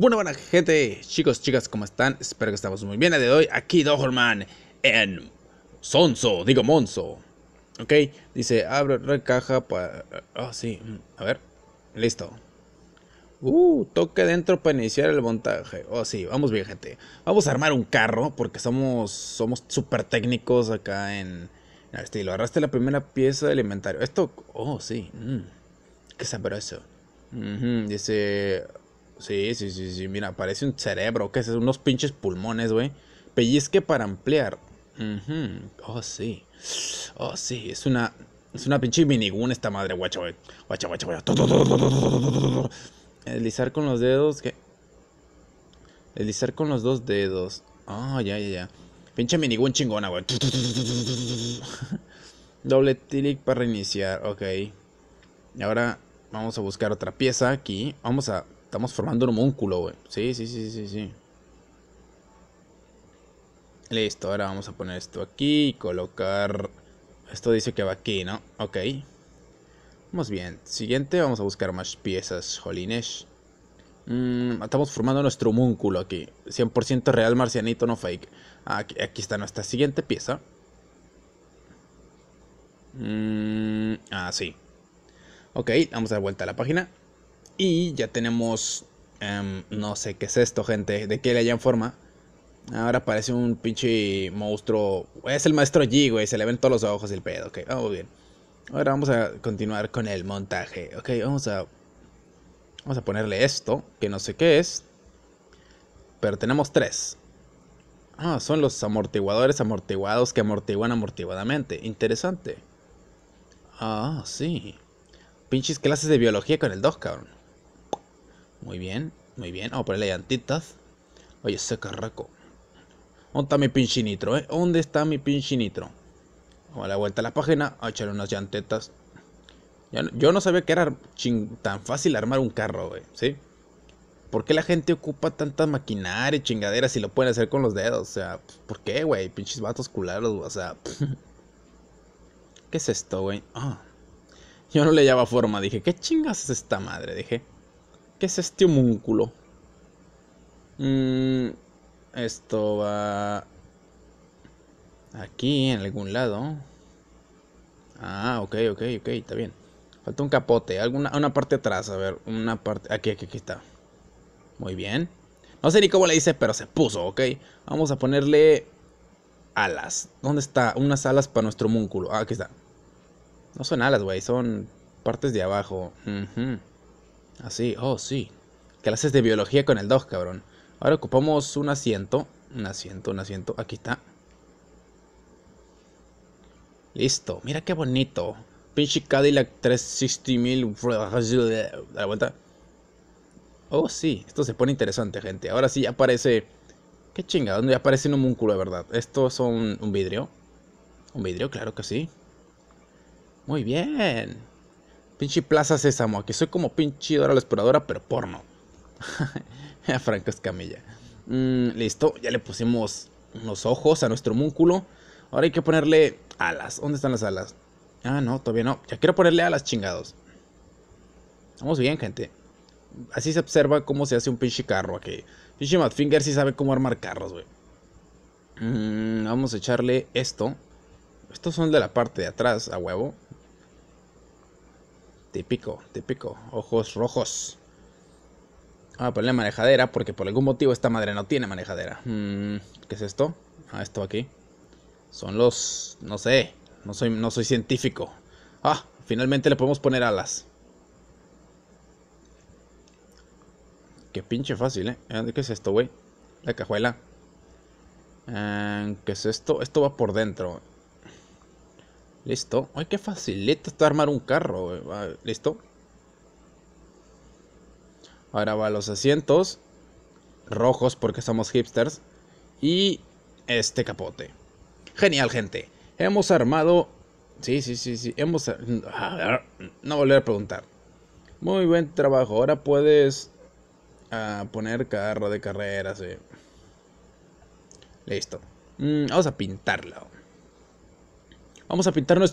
Bueno, buena gente, chicos, chicas, ¿cómo están? Espero que estamos muy bien. de hoy, aquí Doherman en Sonso, digo Monzo. Ok, dice, abre la caja para... oh, sí, a ver, listo. Uh, toque dentro para iniciar el montaje. Oh, sí, vamos bien, gente. Vamos a armar un carro porque somos somos súper técnicos acá en, en, el estilo. Arraste la primera pieza del inventario. Esto, oh, sí, mm, qué sabroso. Dice, Sí, sí, sí, sí. Mira, parece un cerebro. ¿Qué es? Unos pinches pulmones, güey. Pellizque para ampliar. Oh, sí. Oh, sí. Es una. Es una pinche minigun esta madre, guacha, güey. Guacha, guacha, guacha. Deslizar con los dedos. ¿Qué? Deslizar con los dos dedos. oh, ya, ya, ya. Pinche minigun chingona, güey. Doble tilic para reiniciar. Ok. Y Ahora vamos a buscar otra pieza aquí. Vamos a Estamos formando un homúnculo, güey. Sí, sí, sí, sí, sí. Listo, ahora vamos a poner esto aquí y colocar... Esto dice que va aquí, ¿no? Ok. Vamos bien. Siguiente, vamos a buscar más piezas, Jolinesh. Mm, estamos formando nuestro homúnculo aquí. 100% real marcianito, no fake. Ah, aquí, está nuestra siguiente pieza. Mm, ah, sí. Ok, vamos a dar vuelta a la página. Y ya tenemos. Em, no sé qué es esto, gente. ¿De qué le hayan forma? Ahora parece un pinche monstruo. Es el maestro G, güey. Se le ven todos los ojos y el pedo. Ok, vamos bien. Ahora vamos a continuar con el montaje. Ok, vamos a. Vamos a ponerle esto, que no sé qué es. Pero tenemos tres. Ah, son los amortiguadores amortiguados que amortiguan amortiguadamente. Interesante. Ah, sí. Pinches clases de biología con el dos cabrón. Muy bien, muy bien. Vamos a ponerle llantitas. Oye, ese carraco. ¿Dónde está mi pinche nitro, eh? ¿Dónde está mi pinche nitro? Vamos a la vuelta a la página a echarle unas llantetas. Yo no sabía que era tan fácil armar un carro, güey, ¿sí? ¿Por qué la gente ocupa tantas maquinaria y chingaderas si lo pueden hacer con los dedos? O sea, pues, ¿por qué, güey? Pinches vatos culeros, o sea... ¿Qué es esto, güey? Ah, yo no le daba forma, dije, ¿qué chingas es esta madre? Dije... ¿Qué es este homúnculo? Mm, esto va... Aquí, en algún lado. Ah, ok, ok, ok, está bien. Falta un capote, alguna una parte atrás, a ver, una parte... Aquí, aquí, aquí está. Muy bien. No sé ni cómo le hice, pero se puso, ok. Vamos a ponerle alas. ¿Dónde está? Unas alas para nuestro múnculo. Ah, aquí está. No son alas, güey, son partes de abajo. Uh Así, ah, oh sí. Clases de biología con el 2, cabrón. Ahora ocupamos un asiento. Un asiento, un asiento. Aquí está. Listo. Mira qué bonito. Pinche Cadillac 360.000. Da la vuelta. Oh, sí. Esto se pone interesante, gente. Ahora sí aparece... Qué chingada, ¿Dónde aparece un homúnculo, de verdad? Esto son un vidrio. Un vidrio, claro que sí. Muy bien. Pinche Plaza Sésamo, que soy como pinche Dora la Exploradora, pero porno. Franco es camilla. Mm, listo, ya le pusimos unos ojos a nuestro múnculo. Ahora hay que ponerle alas. ¿Dónde están las alas? Ah, no, todavía no. Ya quiero ponerle alas chingados. Vamos bien, gente. Así se observa cómo se hace un pinche carro aquí. Pinche Madfinger sí sabe cómo armar carros, güey. Mm, vamos a echarle esto. Estos son de la parte de atrás, a huevo. Típico, típico. Ojos rojos. Ah, ponle manejadera porque por algún motivo esta madre no tiene manejadera. Mm, ¿Qué es esto? Ah, esto aquí. Son los... no sé. No soy, no soy científico. Ah, finalmente le podemos poner alas. Qué pinche fácil, ¿eh? Ah, ¿Qué es esto, güey? La cajuela. Ah, ¿Qué es esto? Esto va por dentro. Listo. Ay, qué facilito está armar un carro. Listo. Ahora va los asientos. Rojos porque somos hipsters. Y este capote. Genial, gente. Hemos armado... Sí, sí, sí, sí. Hemos... No volver a preguntar. Muy buen trabajo. Ahora puedes ah, poner carro de carreras. Sí. Eh. Listo. Mm, vamos a pintarlo. Vamos a pintar nuestro